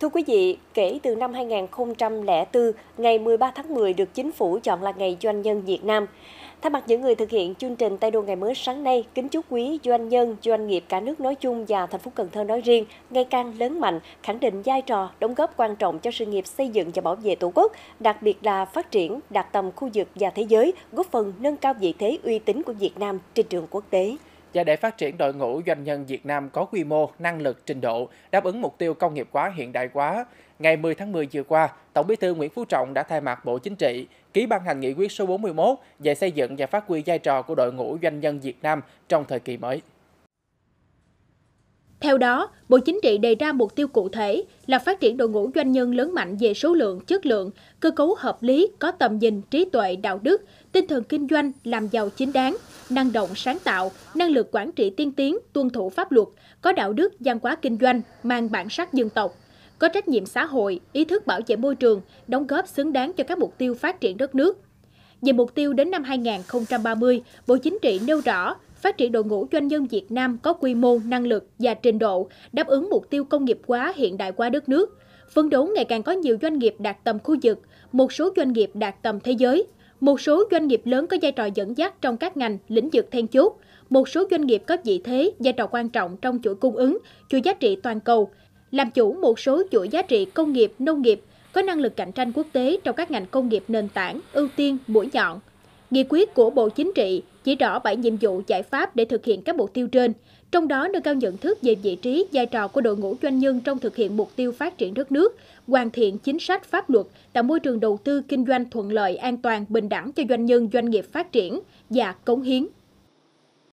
Thưa quý vị, kể từ năm 2004, ngày 13 tháng 10 được chính phủ chọn là ngày doanh nhân Việt Nam. Thay mặt những người thực hiện chương trình Tay đua ngày mới sáng nay, kính chúc quý doanh nhân, doanh nghiệp cả nước nói chung và thành phố Cần Thơ nói riêng ngày càng lớn mạnh, khẳng định vai trò, đóng góp quan trọng cho sự nghiệp xây dựng và bảo vệ Tổ quốc, đặc biệt là phát triển đạt tầm khu vực và thế giới, góp phần nâng cao vị thế uy tín của Việt Nam trên trường quốc tế và để phát triển đội ngũ doanh nhân Việt Nam có quy mô, năng lực, trình độ, đáp ứng mục tiêu công nghiệp hóa hiện đại hóa. Ngày 10 tháng 10 vừa qua, Tổng Bí thư Nguyễn Phú Trọng đã thay mặt Bộ Chính trị ký ban hành nghị quyết số 41 về xây dựng và phát huy vai trò của đội ngũ doanh nhân Việt Nam trong thời kỳ mới. Theo đó, Bộ Chính trị đề ra mục tiêu cụ thể là phát triển đội ngũ doanh nhân lớn mạnh về số lượng, chất lượng, cơ cấu hợp lý, có tầm nhìn, trí tuệ, đạo đức, tinh thần kinh doanh, làm giàu chính đáng, năng động sáng tạo, năng lực quản trị tiên tiến, tuân thủ pháp luật, có đạo đức, văn hóa kinh doanh, mang bản sắc dân tộc, có trách nhiệm xã hội, ý thức bảo vệ môi trường, đóng góp xứng đáng cho các mục tiêu phát triển đất nước. Về mục tiêu đến năm 2030, Bộ Chính trị nêu rõ phát triển đội ngũ doanh nhân Việt Nam có quy mô, năng lực và trình độ, đáp ứng mục tiêu công nghiệp hóa hiện đại hóa đất nước. Phấn đấu ngày càng có nhiều doanh nghiệp đạt tầm khu vực, một số doanh nghiệp đạt tầm thế giới, một số doanh nghiệp lớn có vai trò dẫn dắt trong các ngành, lĩnh vực then chốt, một số doanh nghiệp có vị thế, vai trò quan trọng trong chuỗi cung ứng, chuỗi giá trị toàn cầu, làm chủ một số chuỗi giá trị công nghiệp, nông nghiệp, có năng lực cạnh tranh quốc tế trong các ngành công nghiệp nền tảng, ưu tiên, mũi nhọn, Nghị quyết của Bộ Chính trị chỉ rõ 7 nhiệm vụ giải pháp để thực hiện các mục tiêu trên, trong đó nâng cao nhận thức về vị trí, vai trò của đội ngũ doanh nhân trong thực hiện mục tiêu phát triển đất nước, hoàn thiện chính sách pháp luật, tạo môi trường đầu tư kinh doanh thuận lợi, an toàn, bình đẳng cho doanh nhân doanh nghiệp phát triển và cống hiến